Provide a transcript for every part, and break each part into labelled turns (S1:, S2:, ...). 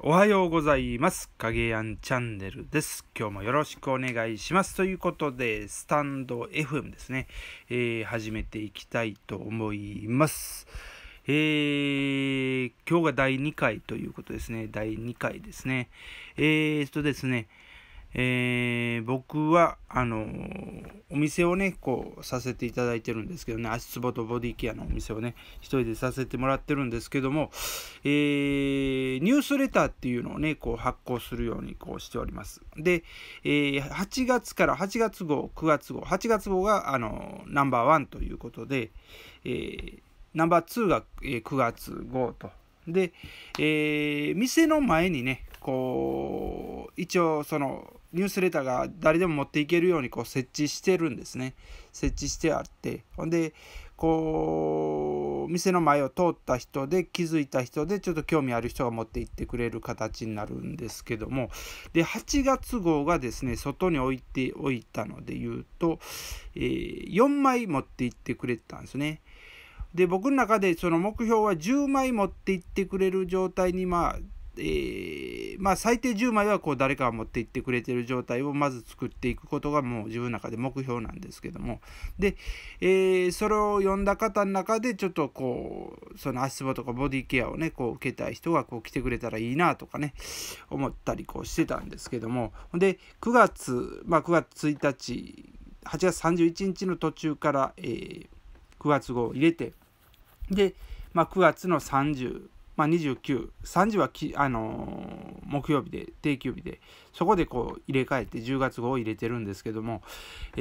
S1: おはようございます。影やんチャンネルです。今日もよろしくお願いします。ということで、スタンド FM ですね、えー、始めていきたいと思います。えー、今日が第2回ということですね。第2回ですね。えー、っとですね、えー、僕はあのお店をねこうさせていただいてるんですけどね足つぼとボディケアのお店をね一人でさせてもらってるんですけども、えー、ニュースレターっていうのをねこう発行するようにこうしておりますで、えー、8月から8月号9月号8月号があのナンバーワンということで、えー、ナンバーツーが、え9月号とで、え店の前にねこう一応そのニュースレターが誰でも持っていけるようにこう設置してるんですね設置してあってほんでこう店の前を通った人で気づいた人でちょっと興味ある人が持って行ってくれる形になるんですけどもで8月号がですね外に置いておいたので言うと、えー、4枚持って行ってくれてたんですね。で僕の中でその目標は10枚持って行ってくれる状態にまあえーまあ、最低10枚はこう誰かが持っていってくれてる状態をまず作っていくことがもう自分の中で目標なんですけどもで、えー、それを読んだ方の中でちょっとこうその足つぼとかボディケアをねこう受けたい人がこう来てくれたらいいなとかね思ったりこうしてたんですけどもで9月、まあ、9月1日8月31日の途中から、えー、9月号を入れてで、まあ、9月の30まあ、29、30はき、あのー、木曜日で、定休日で、そこでこう入れ替えて10月号を入れてるんですけども、え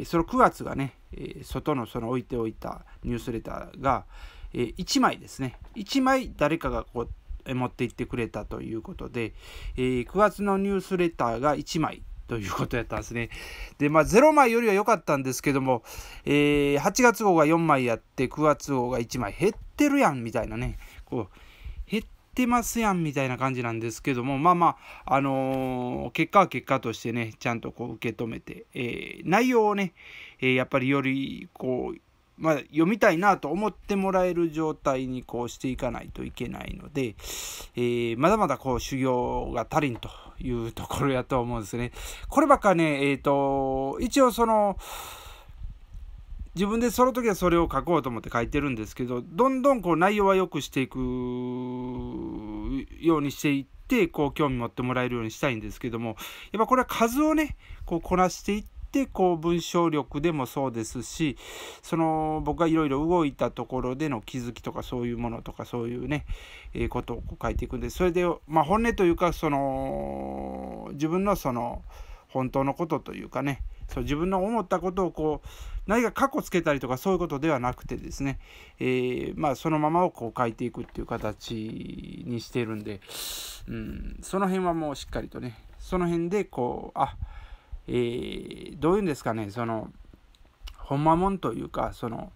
S1: ー、その9月がね、え外のその置いておいたニュースレターが、え1枚ですね、1枚誰かがこう、持って行ってくれたということで、えー、9月のニュースレターが1枚ということやったんですね。で、まあ、0枚よりは良かったんですけども、えー、8月号が4枚やって、9月号が1枚減ってるやんみたいなね、こう減ってますやんみたいな感じなんですけどもまあまああのー、結果は結果としてねちゃんとこう受け止めて、えー、内容をね、えー、やっぱりよりこうまあ、読みたいなと思ってもらえる状態にこうしていかないといけないので、えー、まだまだこう修行が足りんというところやと思うんですね。こればっかね、えっ、ー、と、一応その、自分でその時はそれを書こうと思って書いてるんですけどどんどんこう内容は良くしていくようにしていってこう興味持ってもらえるようにしたいんですけどもやっぱこれは数をねこうこなしていってこう文章力でもそうですしその僕がいろいろ動いたところでの気づきとかそういうものとかそういうね、えことをこう書いていくんでそれでまあ本音というかその自分のその本当のことというかねそう自分の思ったことをこう何か過去つけたりとかそういうことではなくてですね、えー、まあ、そのままをこう書いていくっていう形にしてるんで、うん、その辺はもうしっかりとねその辺でこうあえー、どういうんですかねそのほんまもんというかその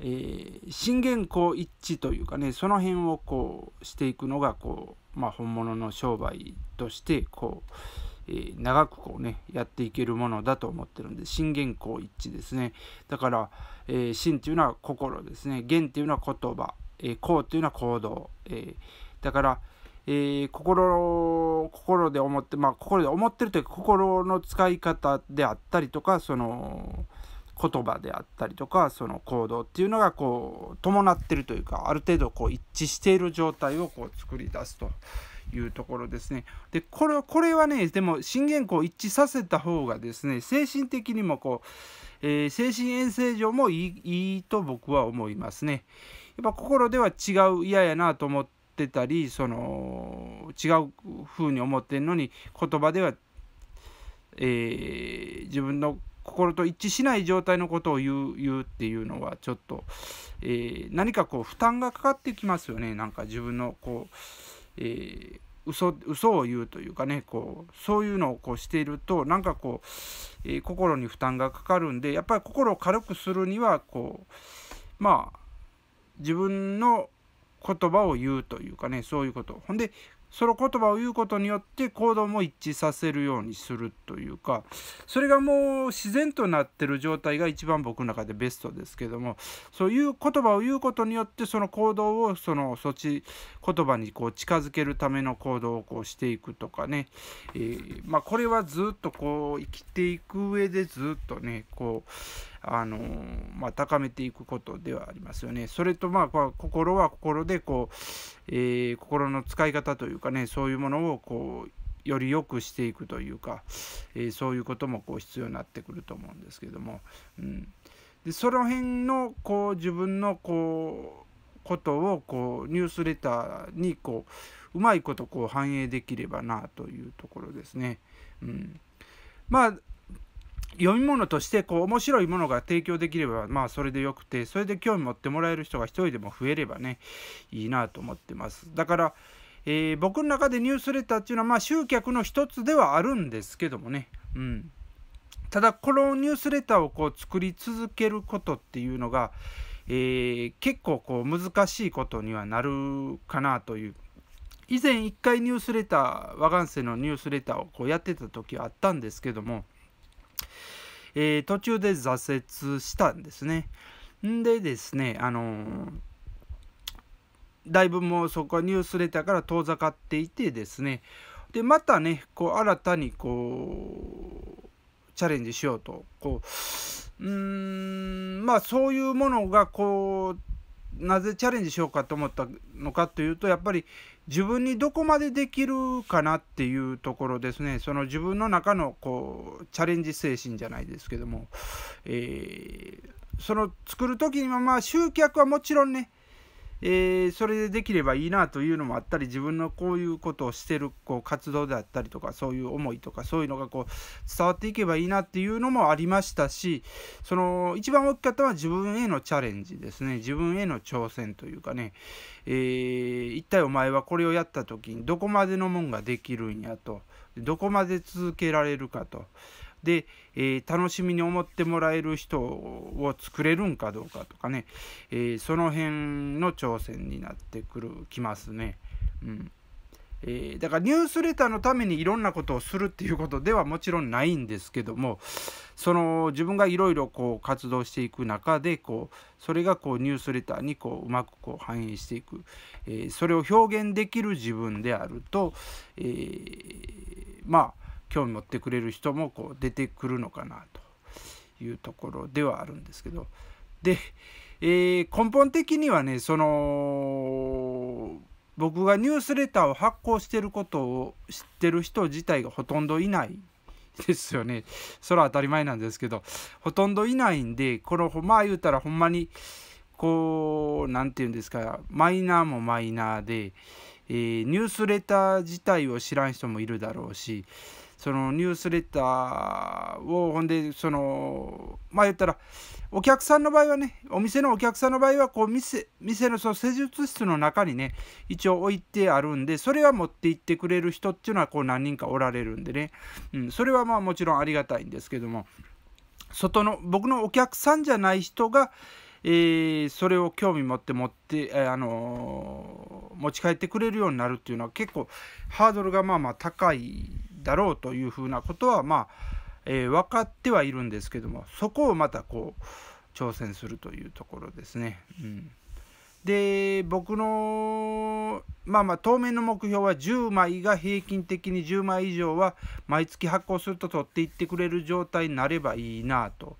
S1: えー、震源こ一致というかねその辺をこうしていくのがこう、まあ、本物の商売としてこうえ長くこうねやっていけるものだと思ってるんで心元公一致ですねだから、え心っていうのは心ですね元っていうのは言葉、えー、公っていうのは行動、えだからえー、心心で思ってまあ心で思ってるというか心の使い方であったりとかその言葉であったりとかその行動っていうのがこう伴ってるというかある程度こう一致している状態をこう作り出すというところですね。でこれこれはねでも信玄公を一致させた方がですね精神的にもこう、えー、精神衛生上もいいいいと僕は思いますね。やっぱ心では違う嫌やなと思ってたりその違う風に思ってんのに言葉では、えー、自分の心と一致しない状態のことを言う言うっていうのはちょっと、えー、何かこう負担がかかってきますよねなんか自分のこう、えー、嘘嘘を言うというかねこうそういうのをこうしているとなんかこう、えー、心に負担がかかるんでやっぱり心を軽くするにはこうまあ自分の言葉を言うというかねそういうことほんでその言葉を言うことによって行動も一致させるようにするというかそれがもう自然となってる状態が一番僕の中でベストですけどもそういう言葉を言うことによってその行動をそのそっち言葉にこう近づけるための行動をこうしていくとかね、えー、まあ、これはずっとこう生きていく上でずっとねこうあのまあ、高めていくことではありますよね。それと、まあ、心は心でこう、えー、心の使い方というかねそういうものをこうより良くしていくというか、えー、そういうこともこう必要になってくると思うんですけども、うん、でその辺のこう自分のこうことをこうニュースレターにこううまいことこう反映できればなというところですね。うん、まあ読み物としてこう面白いものが提供できればまあそれでよくてそれで興味持ってもらえる人が一人でも増えればねいいなと思ってますだから、えー、僕の中でニュースレターっていうのはまあ集客の一つではあるんですけどもねうんただこのニュースレターをこう作り続けることっていうのが、えー、結構こう難しいことにはなるかなという以前1回ニュースレター和ん瀬のニュースレターをこうやってた時はあったんですけどもえー、途中で挫折したんですね。んでですね、あのー、だいぶもうそこはニュースレターから遠ざかっていてですね、で、またね、こう新たにこう、チャレンジしようと、こう、うーん、まあそういうものがこう、なぜチャレンジしようかと思ったのかというとやっぱり自分にどこまでできるかなっていうところですねその自分の中のこうチャレンジ精神じゃないですけども、えー、その作る時にはまあ集客はもちろんねえー、それでできればいいなというのもあったり自分のこういうことをしてるこう活動であったりとかそういう思いとかそういうのがこう伝わっていけばいいなっていうのもありましたしその一番大きかったのは自分へのチャレンジですね自分への挑戦というかね、えー、一体お前はこれをやった時にどこまでのもんができるんやとどこまで続けられるかと。で、えー、楽しみに思ってもらえる人を作れるんかどうかとかね、えー、その辺の挑戦になってくるきますね。うんえー、だからニュースレターのためにいろんなことをするっていうことではもちろんないんですけどもその自分がいろいろこう活動していく中でこうそれがこうニュースレターにこううまくこう反映していく、えー、それを表現できる自分であると、えー、まあ興味持ってくれる人もこう出てくるのかなというところではあるんですけどで、えー、根本的にはねその僕がニュースレターを発行してることを知ってる人自体がほとんどいないですよねそれは当たり前なんですけどほとんどいないんでこのまあ言うたらほんまにこう何て言うんですかマイナーもマイナーで、えー、ニュースレター自体を知らん人もいるだろうしそのニュースレターをほんでそのまあ言ったらお客さんの場合はねお店のお客さんの場合はこう店店のその施術室の中にね一応置いてあるんでそれは持って行ってくれる人っていうのはこう何人かおられるんでね、うん、それはまあもちろんありがたいんですけども外の僕のお客さんじゃない人がえー、それを興味持って持って、えー、あのー、持ち帰ってくれるようになるっていうのは結構ハードルがまあまあ高いだろうというふうなことはまあ、えー、分かってはいるんですけどもそこをまたこう挑戦するというところですね。うん、で僕のまあまあ当面の目標は10枚が平均的に10枚以上は毎月発行すると取っていってくれる状態になればいいなと。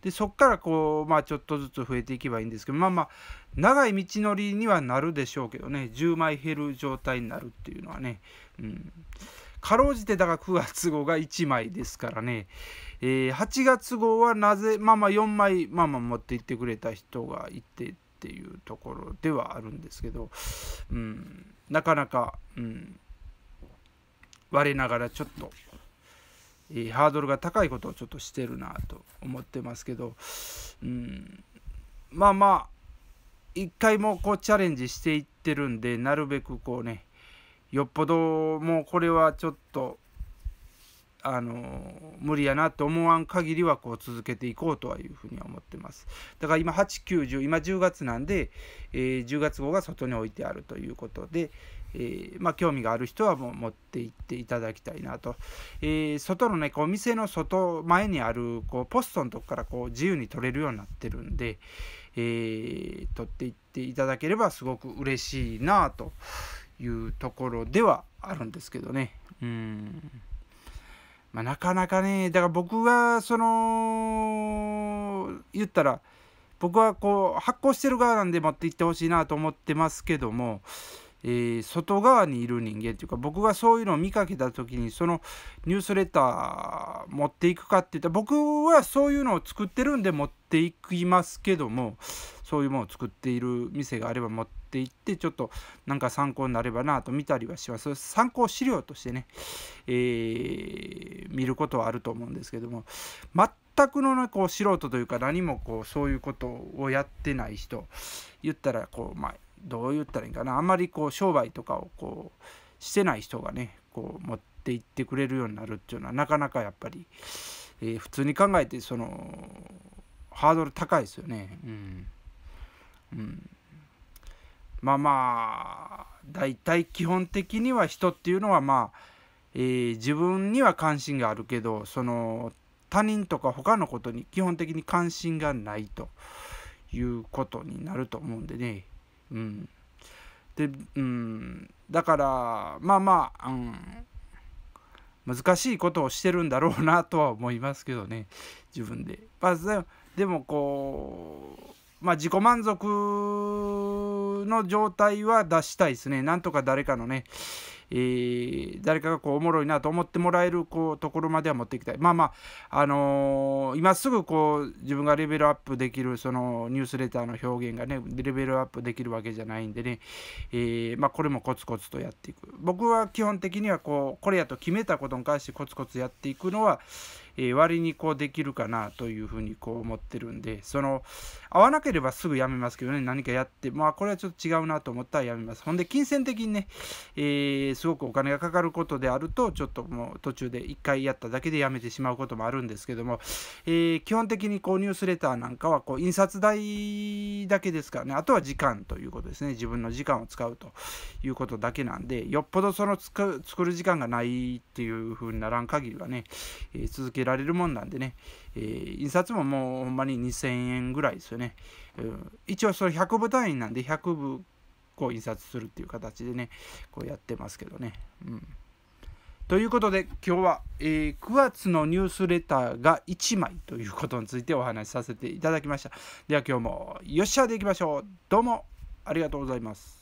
S1: でそこからこうまあちょっとずつ増えていけばいいんですけどまあまあ長い道のりにはなるでしょうけどね10枚減る状態になるっていうのはね、うん、かろうじてだが9月号が1枚ですからね、えー、8月号はなぜまあまあ4枚まあまあ持って行ってくれた人がいてっていうところではあるんですけど、うん、なかなか、うん、我ながらちょっと、えー、ハードルが高いことをちょっとしてるなと思ってますけど、うん、まあまあ一回もこうチャレンジしていってるんでなるべくこうねよっぽどもうこれはちょっとあの無理やなと思わん限りはこう続けていこうとはいうふうには思ってますだから今890今10月なんで、えー、10月号が外に置いてあるということで、えー、まあ、興味がある人はもう持って行っていただきたいなと、えー、外のねこう店の外前にあるこうポストのとこからこう自由に取れるようになってるんで、え取っていっていただければすごく嬉しいなというところではあるんですけどね。うんまあ、なかなかねだから僕はその言ったら僕はこう発行してる側なんで持っていってほしいなと思ってますけども、えー、外側にいる人間というか僕がそういうのを見かけた時にそのニュースレター持っていくかっていったら僕はそういうのを作ってるんで持っていきますけどもそういうものを作っている店があれば持ってっていってちょっとなんか参考になればなと見たりはします参考資料としてね、えー、見ることはあると思うんですけども全くの、ね、こう素人というか何もこうそういうことをやってない人言ったらこうまあどう言ったらいいかなあんまりこう商売とかをこうしてない人がねこう持っていってくれるようになるっていうのはなかなかやっぱり、えー、普通に考えてそのハードル高いですよね。うん、うんまあまあ大体基本的には人っていうのはまあ、えー、自分には関心があるけどその他人とか他のことに基本的に関心がないということになると思うんでね。うん、で、うん、だからまあまあ、うん、難しいことをしてるんだろうなとは思いますけどね自分で。まあ、でもこうまあ、自己満足の状態は出したいですね。なんとか誰かのね、えー、誰かがこうおもろいなと思ってもらえるこうところまでは持っていきたい。まあまあ、あのー、今すぐこう自分がレベルアップできるそのニュースレターの表現がね、レベルアップできるわけじゃないんでね、えー、まあ、これもコツコツとやっていく。僕は基本的にはこう、これやと決めたことに関してコツコツやっていくのは、え割にこうできるかなというふうにこう思ってるんで、その、合わなければすぐやめますけどね、何かやって、まあこれはちょっと違うなと思ったらやめます。ほんで、金銭的にね、えー、すごくお金がかかることであると、ちょっともう途中で1回やっただけでやめてしまうこともあるんですけども、えー、基本的にこうニュースレターなんかはこう印刷代だけですからね、あとは時間ということですね、自分の時間を使うということだけなんで、よっぽどその作る時間がないっていうふうにならん限りはね、えー、続けられられるもんなんでね、えー、印刷ももうほんまに2000円ぐらいですよね、うん、一応それ100部単位なんで100部こう印刷するっていう形でねこうやってますけどね、うん、ということで今日は、えー、9月のニュースレターが1枚ということについてお話しさせていただきましたでは今日もよっしゃでいきましょうどうもありがとうございます